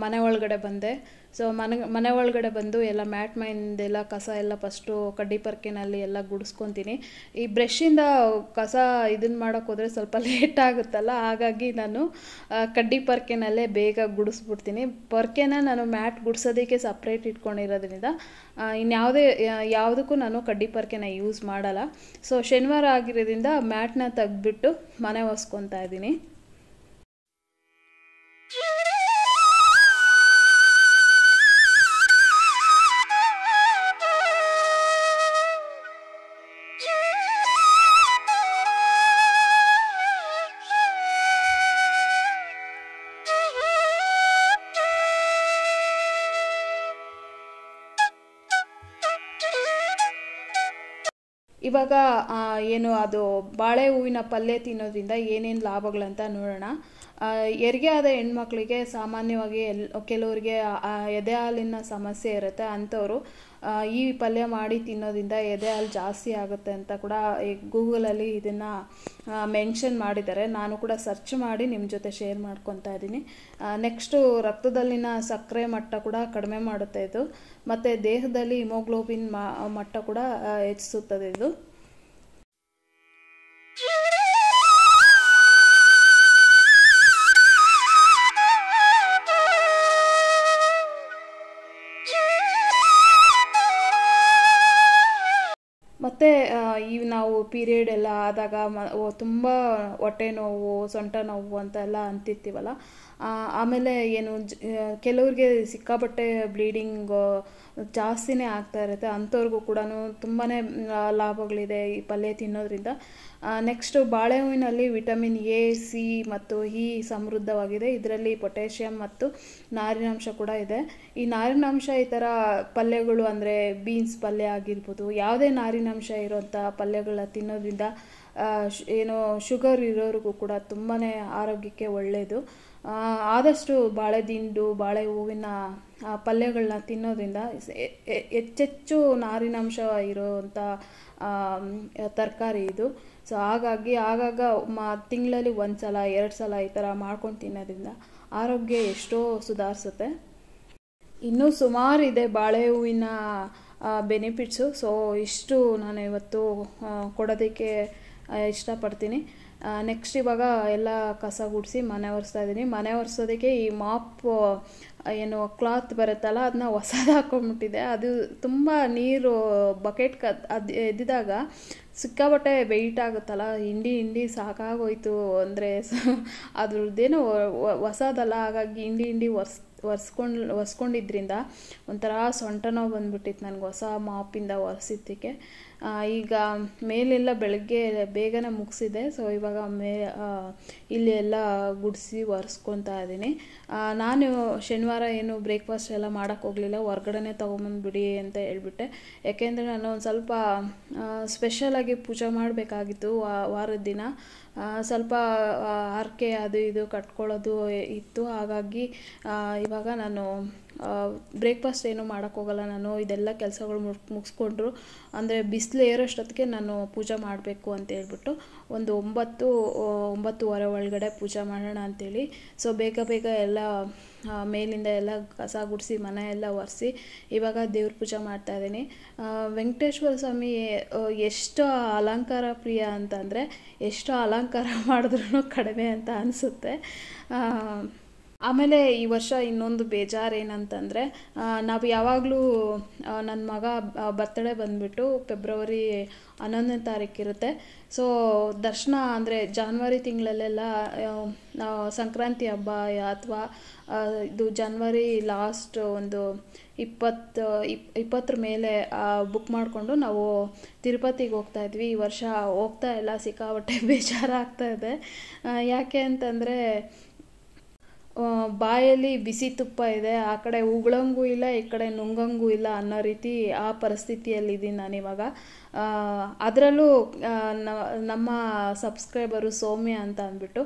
ಮನೆ ಒಳಗಡೆ ಬಂದೆ ಸೊ ಮನೆ ಮನೆ ಒಳಗಡೆ ಬಂದು ಎಲ್ಲ ಮ್ಯಾಟ್ ಮೈಂದೆಲ್ಲ ಕಸ ಎಲ್ಲ ಫಸ್ಟು ಕಡ್ಡಿ ಪರ್ಕಿನಲ್ಲಿ ಎಲ್ಲ ಗುಡಿಸ್ಕೊತೀನಿ ಈ ಬ್ರಷಿಂದ ಕಸ ಇದನ್ನು ಮಾಡೋಕ್ಕೋದ್ರೆ ಸ್ವಲ್ಪ ಲೇಟ್ ಆಗುತ್ತಲ್ಲ ಹಾಗಾಗಿ ನಾನು ಕಡ್ಡಿ ಪರ್ಕೆನಲ್ಲೇ ಬೇಗ ಗುಡಿಸ್ಬಿಡ್ತೀನಿ ಪರ್ಕೆನ ನಾನು ಮ್ಯಾಟ್ ಗುಡಿಸೋದಕ್ಕೆ ಸಪ್ರೇಟ್ ಇಟ್ಕೊಂಡಿರೋದ್ರಿಂದ ಇನ್ಯಾವುದೇ ಯಾವುದಕ್ಕೂ ನಾನು ಕಡ್ಡಿ ಪರ್ಕೆನ ಯೂಸ್ ಮಾಡಲ್ಲ ಸೊ ಶನಿವಾರ ಆಗಿರೋದ್ರಿಂದ ಮ್ಯಾಟ್ನ ತೆಗೆದ್ಬಿಟ್ಟು ಮನೆ ಒಸ್ಕೊತಾ ಇದ್ದೀನಿ ಇವಾಗ ಏನು ಅದು ಬಾಳೆ ಹೂವಿನ ಪಲ್ಯ ತಿನ್ನೋದ್ರಿಂದ ಏನೇನು ಲಾಭಗಳಂತ ನೋಡೋಣ ಹೆರಿಗೆ ಆದ ಹೆಣ್ಮಕ್ಳಿಗೆ ಸಾಮಾನ್ಯವಾಗಿ ಎಲ್ ಕೆಲವರಿಗೆ ಎದೆ ಹಾಲಿನ ಸಮಸ್ಯೆ ಇರುತ್ತೆ ಅಂಥವರು ಈ ಪಲ್ಯ ಮಾಡಿ ತಿನ್ನೋದ್ರಿಂದ ಎದೆ ಹಾಲು ಜಾಸ್ತಿ ಆಗುತ್ತೆ ಅಂತ ಕೂಡ ಗೂಗಲಲ್ಲಿ ಇದನ್ನು ಮೆನ್ಷನ್ ಮಾಡಿದ್ದಾರೆ ನಾನು ಕೂಡ ಸರ್ಚ್ ಮಾಡಿ ನಿಮ್ಮ ಜೊತೆ ಶೇರ್ ಮಾಡ್ಕೊತಾ ಇದ್ದೀನಿ ನೆಕ್ಸ್ಟು ರಕ್ತದಲ್ಲಿನ ಸಕ್ಕರೆ ಮಟ್ಟ ಕೂಡ ಕಡಿಮೆ ಮಾಡುತ್ತೆ ಇದು ಮತ್ತು ದೇಹದಲ್ಲಿ ಹಿಮೋಗ್ಲೋಬಿನ್ ಮಟ್ಟ ಕೂಡ ಹೆಚ್ಚಿಸುತ್ತದೆ ಇದು ಈಗ ನಾವು ಪೀರಿಯಡ್ ಎಲ್ಲ ಆದಾಗ ತುಂಬ ಹೊಟ್ಟೆ ನೋವು ಸೊಂಟ ನೋವು ಅಂತೆಲ್ಲ ಅಂತಿರ್ತೀವಲ್ಲ ಆಮೇಲೆ ಏನು ಜ ಕೆಲವ್ರಿಗೆ ಸಿಕ್ಕಾಪಟ್ಟೆ ಬ್ಲೀಡಿಂಗ್ ಜಾಸ್ತಿನೇ ಆಗ್ತಾ ಇರುತ್ತೆ ಅಂಥವ್ರಿಗೂ ಕೂಡ ತುಂಬಾ ಲಾಭಗಳಿದೆ ಈ ಪಲ್ಯ ತಿನ್ನೋದ್ರಿಂದ ನೆಕ್ಸ್ಟು ಬಾಳೆಹೂವಿನಲ್ಲಿ ವಿಟಮಿನ್ ಎ ಸಿ ಮತ್ತು ಇ e ಸಮೃದ್ಧವಾಗಿದೆ ಇದರಲ್ಲಿ ಪೊಟ್ಯಾಷಿಯಂ ಮತ್ತು ನಾರಿನಾಂಶ ಕೂಡ ಇದೆ ಈ ನಾರಿನಾಂಶ ಈ ಥರ ಪಲ್ಯಗಳು ಅಂದರೆ ಬೀನ್ಸ್ ಪಲ್ಯ ಆಗಿರ್ಬೋದು ಯಾವುದೇ ನಾರಿನಾಂಶ ಇರೋಂಥ ಪಲ್ಯಗಳ ತಿನ್ನೋದ್ರಿಂದ ಏನು ಶುಗರ್ ಇರೋರಿಗೂ ಕೂಡ ತುಂಬಾ ಆರೋಗ್ಯಕ್ಕೆ ಒಳ್ಳೆಯದು ಆದಷ್ಟು ಬಾಳೆ ದಿಂಡು ಬಾಳೆ ಹೂವಿನ ಪಲ್ಯಗಳನ್ನ ತಿನ್ನೋದ್ರಿಂದ ಹೆಚ್ಚೆಚ್ಚು ನಾರಿನಾಂಶ ಇರೋವಂಥ ತರಕಾರಿ ಇದು ಸೊ ಹಾಗಾಗಿ ಆಗಾಗ ಮ ತಿಂಗಳಲ್ಲಿ ಒಂದು ಸಲ ಎರಡು ಸಲ ಈ ಥರ ಮಾಡ್ಕೊಂಡು ತಿನ್ನೋದ್ರಿಂದ ಆರೋಗ್ಯ ಎಷ್ಟೋ ಸುಧಾರಿಸುತ್ತೆ ಇನ್ನೂ ಸುಮಾರು ಇದೆ ಬಾಳೆ ಹೂವಿನ ಬೆನಿಫಿಟ್ಸು ಸೊ ಇಷ್ಟು ನಾನು ಇವತ್ತು ಕೊಡೋದಕ್ಕೆ ಇಷ್ಟಪಡ್ತೀನಿ ನೆಕ್ಸ್ಟ್ ಇವಾಗ ಎಲ್ಲ ಕಸ ಗುಡಿಸಿ ಮನೆ ಒರೆಸ್ತಾ ಇದ್ದೀನಿ ಮನೆ ಒರೆಸೋದಕ್ಕೆ ಈ ಮಾಪ್ ಏನು ಕ್ಲಾತ್ ಬರುತ್ತಲ್ಲ ಅದನ್ನ ಹೊಸದು ಹಾಕೊಂಡ್ಬಿಟ್ಟಿದೆ ಅದು ತುಂಬ ನೀರು ಬಕೆಟ್ ಕ ಅದು ಎದ್ದಿದಾಗ ಸಿಕ್ಕಾಬಟ್ಟೆ ವೆಯ್ಟ್ ಆಗುತ್ತಲ್ಲ ಹಿಂಡಿ ಹಿಂಡಿ ಸಾಕಾಗೋಯ್ತು ಅಂದರೆ ಅದ್ರದ್ದೇನು ಹೊಸದಲ್ಲ ಹಾಗಾಗಿ ಹಿಂಡಿ ಹಿಂಡಿ ಒರ್ಸ್ ಒರೆಸ್ಕೊಂಡು ಒರೆಸ್ಕೊಂಡಿದ್ರಿಂದ ಒಂಥರ ಸೊಂಟನೋ ಬಂದ್ಬಿಟ್ಟಿತ್ತು ನನಗೆ ಹೊಸ ಮಾಪಿಂದ ಒರೆಸಿದ್ದಕ್ಕೆ ಈಗ ಮೇಲೆಲ್ಲ ಬೆಳಗ್ಗೆ ಬೇಗನೆ ಮುಗಿಸಿದೆ ಸೊ ಇವಾಗ ಮೇ ಇಲ್ಲಿ ಎಲ್ಲ ಗುಡಿಸಿ ಒರೆಸ್ಕೊತಾ ಇದ್ದೀನಿ ನಾನು ಶನಿವಾರ ಏನು ಬ್ರೇಕ್ಫಾಸ್ಟ್ ಎಲ್ಲ ಮಾಡೋಕ್ಕೆ ಹೋಗಲಿಲ್ಲ ಹೊರ್ಗಡೆನೇ ತೊಗೊಂಬಂದುಬಿಡಿ ಅಂತ ಹೇಳ್ಬಿಟ್ಟೆ ಯಾಕೆಂದರೆ ನಾನು ಒಂದು ಸ್ವಲ್ಪ ಸ್ಪೆಷಲಾಗಿ ಪೂಜೆ ಮಾಡಬೇಕಾಗಿತ್ತು ವಾರದ ದಿನ ಸ್ವಲ್ಪ ಹರಕೆ ಅದು ಇದು ಕಟ್ಕೊಳ್ಳೋದು ಇತ್ತು ಹಾಗಾಗಿ ಇವಾಗ ನಾನು ಬ್ರೇಕ್ಫಾಸ್ಟ್ ಏನೂ ಹೋಗಲ್ಲ ನಾನು ಇದೆಲ್ಲ ಕೆಲಸಗಳು ಮುಗಿಸ್ಕೊಂಡ್ರು ಅಂದರೆ ಬಿಸಿಲು ಏರೋಷ್ಟೊತ್ತಿಗೆ ನಾನು ಪೂಜೆ ಮಾಡಬೇಕು ಅಂತ ಹೇಳ್ಬಿಟ್ಟು ಒಂದು ಒಂಬತ್ತು ಒಂಬತ್ತುವರೆ ಒಳಗಡೆ ಪೂಜೆ ಮಾಡೋಣ ಅಂಥೇಳಿ ಸೊ ಬೇಗ ಬೇಗ ಎಲ್ಲ ಮೇಲಿಂದ ಎಲ್ಲ ಕಸ ಗುಡಿಸಿ ಮನೆ ಎಲ್ಲ ಒರೆಸಿ ಇವಾಗ ದೇವ್ರ ಪೂಜೆ ಮಾಡ್ತಾ ವೆಂಕಟೇಶ್ವರ ಸ್ವಾಮಿ ಎಷ್ಟು ಅಲಂಕಾರ ಪ್ರಿಯ ಅಂತಂದರೆ ಎಷ್ಟು ಅಲಂಕಾರ ಮಾಡಿದ್ರೂ ಕಡಿಮೆ ಅಂತ ಅನಿಸುತ್ತೆ ಆಮೇಲೆ ಈ ವರ್ಷ ಇನ್ನೊಂದು ಬೇಜಾರು ಏನಂತಂದರೆ ನಾವು ಯಾವಾಗಲೂ ನನ್ನ ಮಗ ಬರ್ತಡೇ ಬಂದುಬಿಟ್ಟು ಫೆಬ್ರವರಿ ಹನ್ನೊಂದನೇ ತಾರೀಕಿರುತ್ತೆ ಸೊ ದರ್ಶನ ಅಂದರೆ ಜಾನ್ವರಿ ತಿಂಗಳಲ್ಲೆಲ್ಲ ಸಂಕ್ರಾಂತಿ ಹಬ್ಬ ಅಥವಾ ಇದು ಜನ್ವರಿ ಲಾಸ್ಟ್ ಒಂದು ಇಪ್ಪತ್ತು ಇಪ್ ಇಪ್ಪತ್ತರ ಮೇಲೆ ಬುಕ್ ಮಾಡಿಕೊಂಡು ನಾವು ತಿರುಪತಿಗೆ ಹೋಗ್ತಾ ಇದ್ವಿ ಈ ವರ್ಷ ಹೋಗ್ತಾ ಇಲ್ಲ ಸಿಕ್ಕಾಪಟ್ಟೆ ಬೇಜಾರಾಗ್ತಾ ಇದೆ ಯಾಕೆ ಅಂತಂದರೆ ಬಾಯಲ್ಲಿ ಬಿಸಿ ತುಪ್ಪ ಇದೆ ಆ ಕಡೆ ಉಗುಳಂಗೂ ಇಲ್ಲ ಈ ಕಡೆ ನುಂಗಂಗೂ ಇಲ್ಲ ಅನ್ನೋ ರೀತಿ ಆ ಪರಿಸ್ಥಿತಿಯಲ್ಲಿದ್ದೀನಿ ನಾನಿವಾಗ ಅದರಲ್ಲೂ ನಮ್ಮ ಸಬ್ಸ್ಕ್ರೈಬರು ಸೌಮ್ಯ ಅಂತ ಅಂದ್ಬಿಟ್ಟು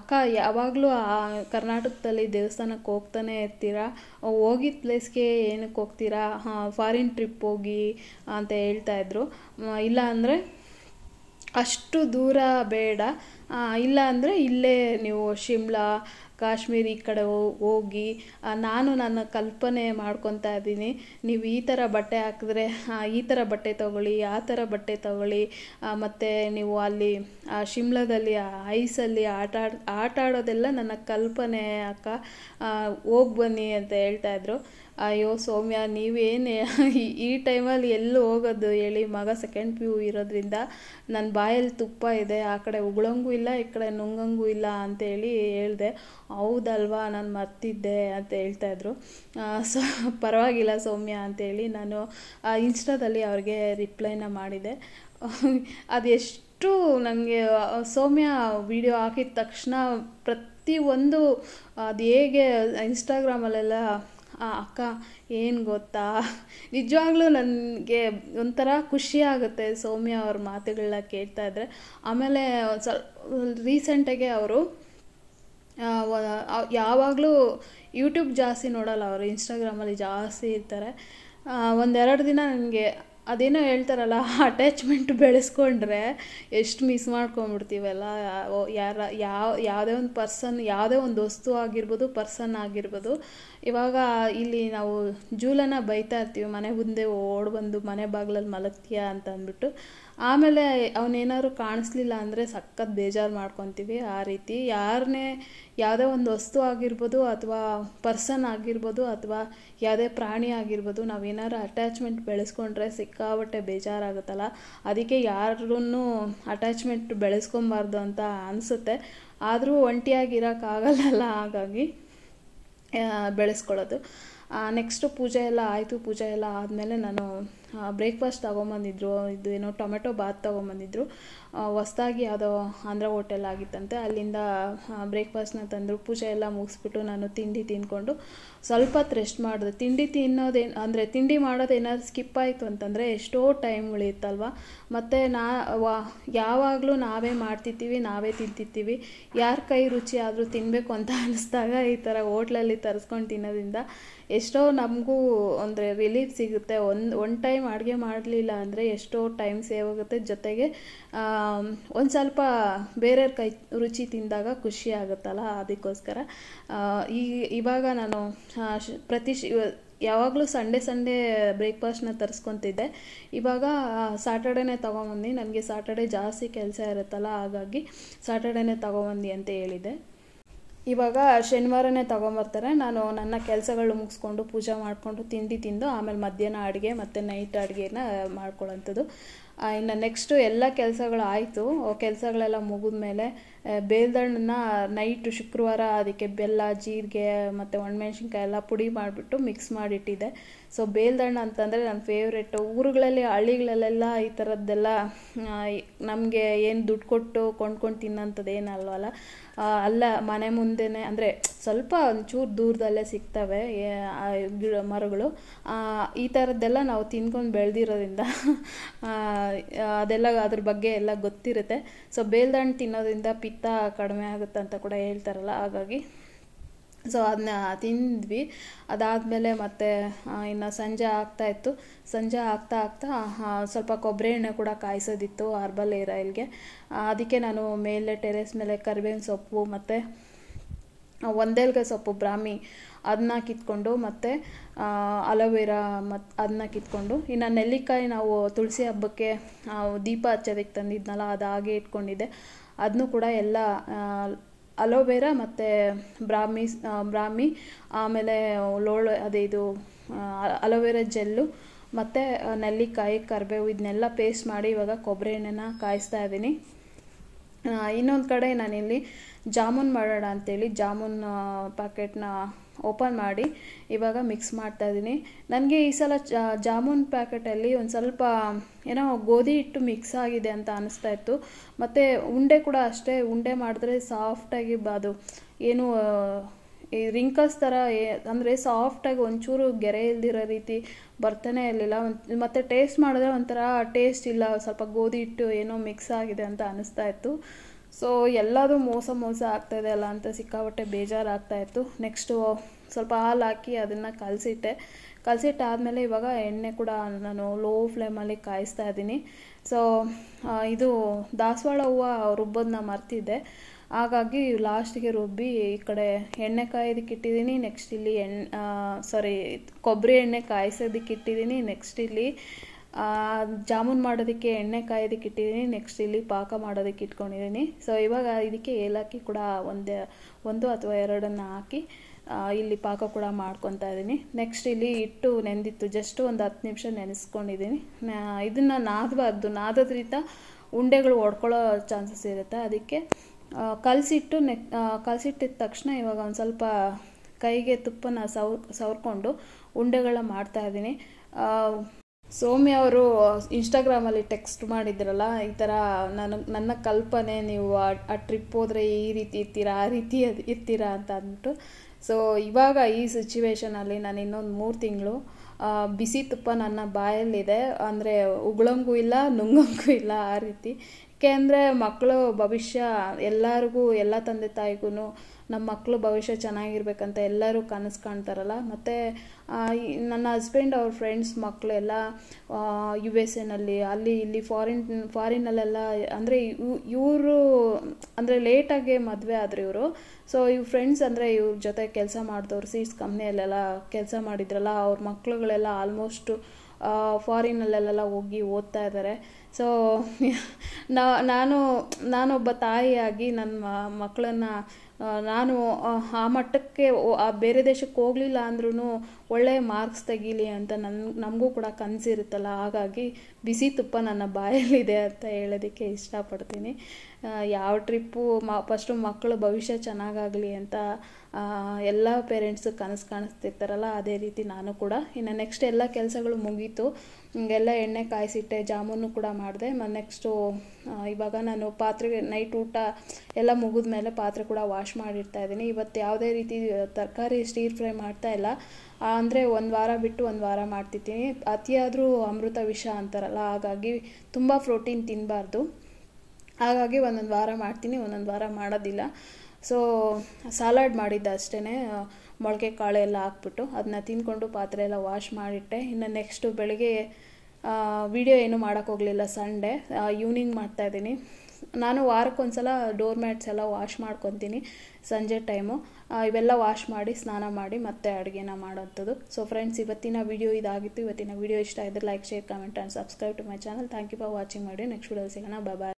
ಅಕ್ಕ ಯಾವಾಗಲೂ ಆ ಕರ್ನಾಟಕದಲ್ಲಿ ದೇವಸ್ಥಾನಕ್ಕೆ ಹೋಗ್ತಾನೆ ಇರ್ತೀರಾ ಹೋಗಿದ್ದ ಪ್ಲೇಸ್ಗೆ ಏನಕ್ಕೆ ಹೋಗ್ತೀರಾ ಹಾಂ ಫಾರಿನ್ ಟ್ರಿಪ್ ಹೋಗಿ ಅಂತ ಹೇಳ್ತಾಯಿದ್ರು ಇಲ್ಲ ಅಂದರೆ ಅಷ್ಟು ದೂರ ಬೇಡ ಇಲ್ಲ ಅಂದರೆ ಇಲ್ಲೇ ನೀವು ಶಿಮ್ಲಾ ಕಾಶ್ಮೀರ್ ಈ ಕಡೆ ಹೋಗಿ ನಾನು ನನ್ನ ಕಲ್ಪನೆ ಮಾಡ್ಕೊತಾ ಇದ್ದೀನಿ ನೀವು ಈ ಥರ ಬಟ್ಟೆ ಹಾಕಿದ್ರೆ ಈ ಥರ ಬಟ್ಟೆ ತಗೊಳ್ಳಿ ಆ ಥರ ಬಟ್ಟೆ ತಗೊಳ್ಳಿ ಮತ್ತು ನೀವು ಅಲ್ಲಿ ಶಿಮ್ಲಾದಲ್ಲಿ ಐಸಲ್ಲಿ ಆಟ ಆಟ ಆಡೋದೆಲ್ಲ ನನ್ನ ಕಲ್ಪನೆ ಅಕ್ಕ ಹೋಗಿ ಬನ್ನಿ ಅಂತ ಹೇಳ್ತಾಯಿದ್ರು ಅಯ್ಯೋ ಸೌಮ್ಯ ನೀವೇನು ಈ ಟೈಮಲ್ಲಿ ಎಲ್ಲೂ ಹೋಗೋದು ಹೇಳಿ ಮಗ ಸೆಕೆಂಡ್ ಪಿ ಯು ಇರೋದ್ರಿಂದ ನನ್ನ ಬಾಯಲ್ಲಿ ತುಪ್ಪ ಇದೆ ಆ ಕಡೆ ಉಗಳಂಗೂ ಇಲ್ಲ ಈ ಕಡೆ ನುಂಗಂಗೂ ಇಲ್ಲ ಅಂತೇಳಿ ಹೇಳಿದೆ ಹೌದಲ್ವಾ ನಾನು ಮರ್ತಿದ್ದೆ ಅಂತ ಹೇಳ್ತಾಯಿದ್ರು ಸೊ ಪರವಾಗಿಲ್ಲ ಸೌಮ್ಯ ಅಂತೇಳಿ ನಾನು ಇನ್ಸ್ಟಾದಲ್ಲಿ ಅವ್ರಿಗೆ ರಿಪ್ಲೈನ ಮಾಡಿದೆ ಅದು ಎಷ್ಟು ನನಗೆ ಸೌಮ್ಯ ವಿಡಿಯೋ ಹಾಕಿದ ತಕ್ಷಣ ಪ್ರತಿಯೊಂದು ಅದು ಹೇಗೆ ಇನ್ಸ್ಟಾಗ್ರಾಮಲ್ಲೆಲ್ಲ ಅಕ್ಕ ಏನು ಗೊತ್ತಾ ನಿಜವಾಗ್ಲೂ ನನಗೆ ಒಂಥರ ಖುಷಿ ಆಗುತ್ತೆ ಸೌಮ್ಯ ಅವ್ರ ಮಾತುಗಳನ್ನ ಕೇಳ್ತಾ ಇದ್ದರೆ ಆಮೇಲೆ ಸ್ವಲ್ಪ ರೀಸೆಂಟಾಗೆ ಅವರು ಯಾವಾಗಲೂ ಯೂಟ್ಯೂಬ್ ಜಾಸ್ತಿ ನೋಡೋಲ್ಲ ಅವರು ಇನ್ಸ್ಟಾಗ್ರಾಮಲ್ಲಿ ಜಾಸ್ತಿ ಇರ್ತಾರೆ ಒಂದೆರಡು ದಿನ ನನಗೆ ಅದೇನೋ ಹೇಳ್ತಾರಲ್ಲ ಅಟ್ಯಾಚ್ಮೆಂಟ್ ಬೆಳೆಸ್ಕೊಂಡ್ರೆ ಎಷ್ಟು ಮಿಸ್ ಮಾಡ್ಕೊಂಬಿಡ್ತೀವಲ್ಲ ಯಾರ ಯಾವ ಯಾವುದೇ ಒಂದು ಪರ್ಸನ್ ಯಾವುದೇ ಒಂದು ವಸ್ತು ಆಗಿರ್ಬೋದು ಪರ್ಸನ್ ಆಗಿರ್ಬೋದು ಇವಾಗ ಇಲ್ಲಿ ನಾವು ಜೂಲನ ಬೈತಾ ಇರ್ತೀವಿ ಮನೆ ಮುಂದೆ ಓಡ್ಬಂದು ಬಂದು ಮನೆ ಬಾಗ್ಲಲ್ಲಿ ಮಲಗ್ತೀಯಾ ಅಂತ ಅಂದ್ಬಿಟ್ಟು ಆಮೇಲೆ ಅವನೇನಾದ್ರು ಕಾಣಿಸ್ಲಿಲ್ಲ ಅಂದರೆ ಸಖತ್ ಬೇಜಾರು ಮಾಡ್ಕೊತೀವಿ ಆ ರೀತಿ ಯಾರನ್ನೇ ಯಾವುದೇ ಒಂದು ವಸ್ತು ಆಗಿರ್ಬೋದು ಅಥವಾ ಪರ್ಸನ್ ಆಗಿರ್ಬೋದು ಅಥವಾ ಯಾವುದೇ ಪ್ರಾಣಿ ಆಗಿರ್ಬೋದು ನಾವೇನಾದ್ರು ಅಟ್ಯಾಚ್ಮೆಂಟ್ ಬೆಳೆಸ್ಕೊಂಡ್ರೆ ಸಿಕ್ಕಾಪಟ್ಟೆ ಬೇಜಾರಾಗುತ್ತಲ್ಲ ಅದಕ್ಕೆ ಯಾರೂ ಅಟ್ಯಾಚ್ಮೆಂಟ್ ಬೆಳೆಸ್ಕೊಬಾರ್ದು ಅಂತ ಅನಿಸುತ್ತೆ ಆದರೂ ಒಂಟಿಯಾಗಿರೋಕ್ಕಾಗಲ್ಲ ಹಾಗಾಗಿ ಬೆಳೆಸ್ಕೊಳ್ಳೋದು ನೆಕ್ಸ್ಟು ಪೂಜೆ ಎಲ್ಲ ಆಯಿತು ಪೂಜೆ ಎಲ್ಲ ಆದಮೇಲೆ ನಾನು ಬ್ರೇಕ್ಫಾಸ್ಟ್ ತಗೊಂಬಂದಿದ್ರು ಇದು ಏನೋ ಟೊಮೆಟೊ ಬಾತ್ ತೊಗೊಂಬಂದಿದ್ರು ಹೊಸ್ದಾಗಿ ಯಾವುದೋ ಆಂಧ್ರ ಹೋಟೆಲ್ ಆಗಿತ್ತಂತೆ ಅಲ್ಲಿಂದ ಬ್ರೇಕ್ಫಾಸ್ಟ್ನ ತಂದರು ಪೂಜೆ ಎಲ್ಲ ಮುಗಿಸ್ಬಿಟ್ಟು ನಾನು ತಿಂಡಿ ತಿಂದ್ಕೊಂಡು ಸ್ವಲ್ಪ ಹೊತ್ತು ರೆಸ್ಟ್ ಮಾಡಿದೆ ತಿಂಡಿ ತಿನ್ನೋದೇನು ಅಂದರೆ ತಿಂಡಿ ಮಾಡೋದೇನಾದ್ರು ಸ್ಕಿಪ್ ಆಯಿತು ಅಂತಂದರೆ ಎಷ್ಟೋ ಟೈಮ್ ಉಳಿಯುತ್ತಲ್ವ ಮತ್ತು ನಾ ವಾ ಯಾವಾಗಲೂ ನಾವೇ ಮಾಡ್ತಿದ್ದೀವಿ ನಾವೇ ತಿಂತಿರ್ತೀವಿ ಯಾರ ಕೈ ರುಚಿ ಆದರೂ ತಿನ್ನಬೇಕು ಅಂತ ಅನ್ನಿಸ್ದಾಗ ಈ ಥರ ಹೋಟ್ಲಲ್ಲಿ ತರಿಸ್ಕೊಂಡು ತಿನ್ನೋದ್ರಿಂದ ಎಷ್ಟೋ ನಮಗೂ ಅಂದರೆ ರಿಲೀಫ್ ಸಿಗುತ್ತೆ ಒಂದು ಒನ್ ಟೈಮ್ ಟೈಮ್ ಅಡುಗೆ ಮಾಡಲಿಲ್ಲ ಅಂದರೆ ಎಷ್ಟೋ ಟೈಮ್ ಸೇವ್ ಆಗುತ್ತೆ ಜೊತೆಗೆ ಒಂದು ಸ್ವಲ್ಪ ಬೇರೆಯವ್ರ ಕೈ ರುಚಿ ತಿಂದಾಗ ಖುಷಿ ಆಗುತ್ತಲ್ಲ ಅದಕ್ಕೋಸ್ಕರ ಈ ಇವಾಗ ನಾನು ಪ್ರತಿ ಯಾವಾಗಲೂ ಸಂಡೇ ಸಂಡೇ ಬ್ರೇಕ್ಫಾಸ್ಟ್ನ ತರಿಸ್ಕೊತಿದ್ದೆ ಇವಾಗ ಸ್ಯಾಟರ್ಡೇನೇ ತೊಗೊಂಬಂದು ನನಗೆ ಸ್ಯಾಟರ್ಡೇ ಜಾಸ್ತಿ ಕೆಲಸ ಇರುತ್ತಲ್ಲ ಹಾಗಾಗಿ ಸ್ಯಾಟರ್ಡೇನೇ ತೊಗೊಂಬಂದು ಅಂತ ಹೇಳಿದೆ ಇವಾಗ ಶನಿವಾರನೇ ತೊಗೊಂಬರ್ತಾರೆ ನಾನು ನನ್ನ ಕೆಲಸಗಳು ಮುಗಿಸ್ಕೊಂಡು ಪೂಜೆ ಮಾಡಿಕೊಂಡು ತಿಂಡಿ ತಿಂದು ಆಮೇಲೆ ಮಧ್ಯಾಹ್ನ ಅಡುಗೆ ಮತ್ತು ನೈಟ್ ಅಡುಗೆನ ಮಾಡ್ಕೊಳ್ಳೋಂಥದ್ದು ಇನ್ನು ನೆಕ್ಸ್ಟು ಎಲ್ಲ ಕೆಲಸಗಳು ಆಯಿತು ಕೆಲಸಗಳೆಲ್ಲ ಮುಗಿದ್ಮೇಲೆ ಬೇಲ್ದಣ್ಣನ ನೈಟು ಶುಕ್ರವಾರ ಅದಕ್ಕೆ ಬೆಲ್ಲ ಜೀರಿಗೆ ಮತ್ತು ಒಣಮೆಣ್ಸಿನ್ಕಾಯಿ ಎಲ್ಲ ಪುಡಿ ಮಾಡಿಬಿಟ್ಟು ಮಿಕ್ಸ್ ಮಾಡಿಟ್ಟಿದ್ದೆ ಸೊ ಬೇಲ್ದಣ್ಣ ಅಂತಂದರೆ ನನ್ನ ಫೇವ್ರೇಟು ಊರುಗಳಲ್ಲಿ ಹಳ್ಳಿಗಳಲ್ಲೆಲ್ಲ ಈ ಥರದ್ದೆಲ್ಲ ನಮಗೆ ಏನು ದುಡ್ಡು ಕೊಟ್ಟು ಕೊಂಡ್ಕೊಂಡು ತಿನ್ನೋಂಥದ್ದು ಏನಲ್ವಲ್ಲ ಅಲ್ಲ ಮನೆ ಮುಂದೆನೇ ಅಂದರೆ ಸ್ವಲ್ಪ ಒಂಚೂರು ದೂರದಲ್ಲೇ ಸಿಗ್ತವೆ ಗಿಡ ಮರಗಳು ಈ ಥರದ್ದೆಲ್ಲ ನಾವು ತಿನ್ಕೊಂಡು ಬೆಳೆದಿರೋದ್ರಿಂದ ಅದೆಲ್ಲ ಅದ್ರ ಬಗ್ಗೆ ಎಲ್ಲ ಗೊತ್ತಿರುತ್ತೆ ಸೊ ಬೇಲ್ದಣ್ಣು ತಿನ್ನೋದ್ರಿಂದ ಪಿತ್ ಪಿತ್ತ ಕಡಿಮೆ ಆಗುತ್ತೆ ಅಂತ ಕೂಡ ಹೇಳ್ತಾರಲ್ಲ ಹಾಗಾಗಿ ಸೊ ಅದನ್ನ ತಿಂದ್ವಿ ಅದಾದಮೇಲೆ ಮತ್ತೆ ಇನ್ನು ಸಂಜೆ ಆಗ್ತಾ ಇತ್ತು ಸಂಜೆ ಆಗ್ತಾ ಆಗ್ತಾ ಸ್ವಲ್ಪ ಕೊಬ್ಬರಿ ಎಣ್ಣೆ ಕೂಡ ಕಾಯಿಸೋದಿತ್ತು ಹರ್ಬಲ್ ಏರ್ ಅದಕ್ಕೆ ನಾನು ಮೇಲೆ ಟೆರೇಸ್ ಮೇಲೆ ಕರಿಬೇವಿನ ಸೊಪ್ಪು ಮತ್ತು ಒಂದೇಲ್ಗೆ ಸೊಪ್ಪು ಬ್ರಾಹ್ಮಿ ಅದನ್ನ ಕಿತ್ಕೊಂಡು ಮತ್ತು ಅಲೋವೆರಾ ಮತ್ತು ಅದನ್ನ ಕಿತ್ಕೊಂಡು ಇನ್ನು ನೆಲ್ಲಿಕಾಯಿ ನಾವು ತುಳಸಿ ಹಬ್ಬಕ್ಕೆ ದೀಪ ಹಚ್ಚೋದಕ್ಕೆ ತಂದಿದ್ನಲ್ಲ ಅದು ಹಾಗೆ ಇಟ್ಕೊಂಡಿದ್ದೆ ಅದನ್ನು ಕೂಡ ಎಲ್ಲ ಅಲೋವೆರಾ ಮತ್ತು ಬ್ರಾಹ್ಮಿ ಬ್ರಾಹ್ಮಿ ಆಮೇಲೆ ಲೋಳ ಅದೇ ಇದು ಅಲೋವೆರಾ ಜೆಲ್ಲು ಮತ್ತು ನೆಲ್ಲಿಕಾಯಿ ಕರಿಬೇವು ಇದನ್ನೆಲ್ಲ ಪೇಸ್ಟ್ ಮಾಡಿ ಇವಾಗ ಕೊಬ್ಬರಿ ಎಣ್ಣೆನ ಕಾಯಿಸ್ತಾ ಇದ್ದೀನಿ ಇನ್ನೊಂದು ಕಡೆ ನಾನಿಲ್ಲಿ ಜಾಮೂನ್ ಮಾಡೋಣ ಅಂತೇಳಿ ಜಾಮೂನ್ ಪ್ಯಾಕೆಟ್ನ ಓಪನ್ ಮಾಡಿ ಇವಾಗ ಮಿಕ್ಸ್ ಮಾಡ್ತಾ ಇದ್ದೀನಿ ನನಗೆ ಈ ಸಲ ಜಾಮೂನ್ ಪ್ಯಾಕೆಟಲ್ಲಿ ಒಂದು ಸ್ವಲ್ಪ ಏನೋ ಗೋಧಿ ಹಿಟ್ಟು ಮಿಕ್ಸ್ ಆಗಿದೆ ಅಂತ ಅನಿಸ್ತಾ ಇತ್ತು ಮತ್ತು ಉಂಡೆ ಕೂಡ ಅಷ್ಟೇ ಉಂಡೆ ಮಾಡಿದ್ರೆ ಸಾಫ್ಟಾಗಿ ಅದು ಏನು ಈ ರಿಂಕಲ್ಸ್ ಥರ ಅಂದರೆ ಸಾಫ್ಟಾಗಿ ಒಂಚೂರು ಗೆರೆ ಇಲ್ದಿರೋ ರೀತಿ ಬರ್ತಾನೆ ಇರಲಿಲ್ಲ ಒಂದು ಮತ್ತು ಟೇಸ್ಟ್ ಮಾಡಿದ್ರೆ ಒಂಥರ ಟೇಸ್ಟ್ ಇಲ್ಲ ಸ್ವಲ್ಪ ಗೋಧಿ ಹಿಟ್ಟು ಏನೋ ಮಿಕ್ಸ್ ಆಗಿದೆ ಅಂತ ಅನಿಸ್ತಾ ಇತ್ತು ಸೊ ಎಲ್ಲರೂ ಮೋಸ ಮೋಸ ಆಗ್ತಾಯಿದೆ ಅಲ್ಲ ಅಂತ ಸಿಕ್ಕಾಪಟ್ಟೆ ಬೇಜಾರಾಗ್ತಾಯಿತ್ತು ನೆಕ್ಸ್ಟು ಸ್ವಲ್ಪ ಹಾಲು ಹಾಕಿ ಅದನ್ನು ಕಲಸಿಟ್ಟೆ ಕಲಸಿಟ್ಟಾದಮೇಲೆ ಇವಾಗ ಎಣ್ಣೆ ಕೂಡ ನಾನು ಲೋ ಫ್ಲೇಮಲ್ಲಿ ಕಾಯಿಸ್ತಾ ಇದ್ದೀನಿ ಸೊ ಇದು ದಾಸವಾಳ ಹೂವು ರುಬ್ಬೋದನ್ನ ಮರ್ತಿದ್ದೆ ಹಾಗಾಗಿ ಲಾಸ್ಟಿಗೆ ರುಬ್ಬಿ ಈ ಕಡೆ ಎಣ್ಣೆ ಕಾಯೋದಕ್ಕೆ ಇಟ್ಟಿದ್ದೀನಿ ನೆಕ್ಸ್ಟ್ ಇಲ್ಲಿ ಎಣ್ಣೆ ಸಾರಿ ಕೊಬ್ಬರಿ ಎಣ್ಣೆ ಕಾಯಿಸೋದಕ್ಕೆ ಇಟ್ಟಿದ್ದೀನಿ ನೆಕ್ಸ್ಟ್ ಇಲ್ಲಿ ಜಾಮೂನ್ ಮಾಡೋದಕ್ಕೆ ಎಣ್ಣೆ ಕಾಯೋದಕ್ಕೆ ಇಟ್ಟಿದ್ದೀನಿ ನೆಕ್ಸ್ಟ್ ಇಲ್ಲಿ ಪಾಕ ಮಾಡೋದಕ್ಕೆ ಇಟ್ಕೊಂಡಿದ್ದೀನಿ ಸೊ ಇವಾಗ ಇದಕ್ಕೆ ಏಲಕ್ಕಿ ಕೂಡ ಒಂದು ಒಂದು ಅಥವಾ ಎರಡನ್ನು ಹಾಕಿ ಇಲ್ಲಿ ಪಾಕ ಕೂಡ ಮಾಡ್ಕೊತಾ ಇದ್ದೀನಿ ನೆಕ್ಸ್ಟ್ ಇಲ್ಲಿ ಹಿಟ್ಟು ನೆಂದಿತ್ತು ಜಸ್ಟ್ ಒಂದು ಹತ್ತು ನಿಮಿಷ ನೆನೆಸ್ಕೊಂಡಿದ್ದೀನಿ ಇದನ್ನು ನಾದಬಾರ್ದು ನಾದೋದ್ರಿಂದ ಉಂಡೆಗಳು ಒಡ್ಕೊಳ್ಳೋ ಚಾನ್ಸಸ್ ಇರುತ್ತೆ ಅದಕ್ಕೆ ಕಲಸಿಟ್ಟು ನೆಕ್ ಕಲಸಿಟ್ಟಿದ ತಕ್ಷಣ ಇವಾಗ ಒಂದು ಸ್ವಲ್ಪ ಕೈಗೆ ತುಪ್ಪನ ಸವ್ ಸವರ್ಕೊಂಡು ಉಂಡೆಗಳನ್ನ ಮಾಡ್ತಾಯಿದ್ದೀನಿ ಸೌಮ್ಯ ಅವರು ಇನ್ಸ್ಟಾಗ್ರಾಮಲ್ಲಿ ಟೆಕ್ಸ್ಟ್ ಮಾಡಿದ್ರಲ್ಲ ಈ ಥರ ನನಗೆ ನನ್ನ ಕಲ್ಪನೆ ನೀವು ಆ ಟ್ರಿಪ್ ಹೋದ್ರೆ ಈ ರೀತಿ ಇರ್ತೀರಾ ಆ ರೀತಿ ಅದು ಇರ್ತೀರಾ ಅಂತ ಅಂದ್ಬಿಟ್ಟು ಸೊ ಇವಾಗ ಈ ಸಿಚುವೇಶನಲ್ಲಿ ನಾನು ಇನ್ನೊಂದು ಮೂರು ತಿಂಗಳು ಬಿಸಿ ತುಪ್ಪ ನನ್ನ ಬಾಯಲ್ಲಿದೆ ಅಂದರೆ ಉಗುಳಂಗೂ ಇಲ್ಲ ನುಂಗಂಗೂ ಇಲ್ಲ ಆ ರೀತಿ ಯಾಕೆಂದ್ರೆ ಮಕ್ಕಳು ಭವಿಷ್ಯ ಎಲ್ಲರಿಗೂ ಎಲ್ಲ ತಂದೆ ತಾಯಿಗೂ ನಮ್ಮ ಮಕ್ಕಳು ಭವಿಷ್ಯ ಚೆನ್ನಾಗಿರ್ಬೇಕಂತ ಎಲ್ಲರೂ ಕನಸು ಕಾಣ್ತಾರಲ್ಲ ಮತ್ತು ನನ್ನ ಹಸ್ಬೆಂಡ್ ಅವ್ರ ಫ್ರೆಂಡ್ಸ್ ಮಕ್ಕಳೆಲ್ಲ ಯು ಎಸ್ ಎನಲ್ಲಿ ಅಲ್ಲಿ ಇಲ್ಲಿ ಫಾರಿನ್ ಫಾರಿನಲ್ಲೆಲ್ಲ ಅಂದರೆ ಇವರು ಅಂದರೆ ಲೇಟಾಗಿ ಮದುವೆ ಆದರೆ ಇವರು ಸೊ ಇವ್ರ ಫ್ರೆಂಡ್ಸ್ ಅಂದರೆ ಇವ್ರ ಜೊತೆ ಕೆಲಸ ಮಾಡಿದವ್ರು ಸೀಸ್ ಕಂಪ್ನಿಯಲ್ಲೆಲ್ಲ ಕೆಲಸ ಮಾಡಿದ್ರಲ್ಲ ಅವ್ರ ಮಕ್ಕಳುಗಳೆಲ್ಲ ಆಲ್ಮೋಸ್ಟು ಫಾರಿನಲ್ಲೆಲ್ಲ ಹೋಗಿ ಓದ್ತಾ ಇದ್ದಾರೆ ಸೊ ನಾನು ನಾನೊಬ್ಬ ತಾಯಿಯಾಗಿ ನನ್ನ ಮಕ್ಕಳನ್ನು ನಾನು ಆ ಮಟ್ಟಕ್ಕೆ ಬೇರೆ ದೇಶಕ್ಕೆ ಹೋಗಲಿಲ್ಲ ಅಂದ್ರೂ ಒಳ್ಳೆಯ ಮಾರ್ಕ್ಸ್ ತೆಗೀಲಿ ಅಂತ ನನ್ನ ನಮಗೂ ಕೂಡ ಕನಸಿರುತ್ತಲ್ಲ ಹಾಗಾಗಿ ಬಿಸಿ ತುಪ್ಪ ನನ್ನ ಬಾಯಲ್ಲಿದೆ ಅಂತ ಹೇಳೋದಕ್ಕೆ ಇಷ್ಟಪಡ್ತೀನಿ ಯಾವ ಟ್ರಿಪ್ಪು ಮ ಫಸ್ಟು ಮಕ್ಕಳ ಭವಿಷ್ಯ ಚೆನ್ನಾಗಾಗಲಿ ಅಂತ ಎಲ್ಲ ಪೇರೆಂಟ್ಸು ಕನಸು ಕಾಣಿಸ್ತಿರ್ತಾರಲ್ಲ ಅದೇ ರೀತಿ ನಾನು ಕೂಡ ಇನ್ನು ನೆಕ್ಸ್ಟ್ ಎಲ್ಲ ಕೆಲಸಗಳು ಮುಗೀತು ಎಲ್ಲ ಎಣ್ಣೆ ಕಾಯಿಸಿಟ್ಟೆ ಜಾಮೂನು ಕೂಡ ಮಾಡಿದೆ ಮತ್ತು ನೆಕ್ಸ್ಟು ಇವಾಗ ನಾನು ಪಾತ್ರೆಗೆ ನೈಟ್ ಊಟ ಎಲ್ಲ ಮುಗಿದ ಮೇಲೆ ಪಾತ್ರೆ ಕೂಡ ವಾಶ್ ಮಾಡಿರ್ತಾ ಇದ್ದೀನಿ ಇವತ್ತು ಯಾವುದೇ ರೀತಿ ತರಕಾರಿ ಸ್ಟೀರ್ ಫ್ರೈ ಮಾಡ್ತಾ ಇಲ್ಲ ಅಂದರೆ ಒಂದು ವಾರ ಬಿಟ್ಟು ಒಂದು ವಾರ ಮಾಡ್ತಿದ್ದೀನಿ ಅತಿಯಾದರೂ ಅಮೃತ ವಿಷ ಅಂತಾರಲ್ಲ ಹಾಗಾಗಿ ತುಂಬ ಪ್ರೋಟೀನ್ ತಿನ್ನಬಾರ್ದು ಹಾಗಾಗಿ ಒಂದೊಂದು ವಾರ ಮಾಡ್ತೀನಿ ಒಂದೊಂದು ವಾರ ಮಾಡೋದಿಲ್ಲ ಸೊ ಸಲಾಡ್ ಮಾಡಿದ್ದೆ ಅಷ್ಟೇ ಮೊಳಕೆ ಕಾಳು ಎಲ್ಲ ಹಾಕ್ಬಿಟ್ಟು ಅದನ್ನ ತಿಂದ್ಕೊಂಡು ಪಾತ್ರೆ ಎಲ್ಲ ವಾಶ್ ಮಾಡಿಟ್ಟೆ ಇನ್ನು ನೆಕ್ಸ್ಟು ಬೆಳಗ್ಗೆ ವಿಡಿಯೋ ಏನೂ ಮಾಡೋಕ್ಕೋಗಲಿಲ್ಲ ಸಂಡೇ ಈವ್ನಿಂಗ್ ಮಾಡ್ತಾಯಿದ್ದೀನಿ ನಾನು ವಾರಕ್ಕೊಂದ್ಸಲ ಡೋರ್ ಮ್ಯಾಟ್ಸ್ ಎಲ್ಲ ವಾಶ್ ಮಾಡ್ಕೊತೀನಿ ಸಂಜೆ ಟೈಮು ಇವೆಲ್ಲ ವಾಶ್ ಮಾಡಿ ಸ್ನಾನ ಮಾಡಿ ಮತ್ತೆ ಅಡುಗೆನ ಮಾಡೋಂಥದ್ದು ಸೊ ಫ್ರೆಂಡ್ಸ್ ಇವತ್ತಿನ ವಿಡಿಯೋ ಇದಾಗಿತ್ತು ಇವತ್ತಿನ ವೀಡಿಯೋ ಇಷ್ಟ ಆಗಿದ್ರೆ like share comment and subscribe to my channel thank you for watching ಮಾಡಿ ನೆಕ್ಸ್ಟ್ ವಿಡಿಯೋ ಸಿಗೋಣ ಬಾಯ್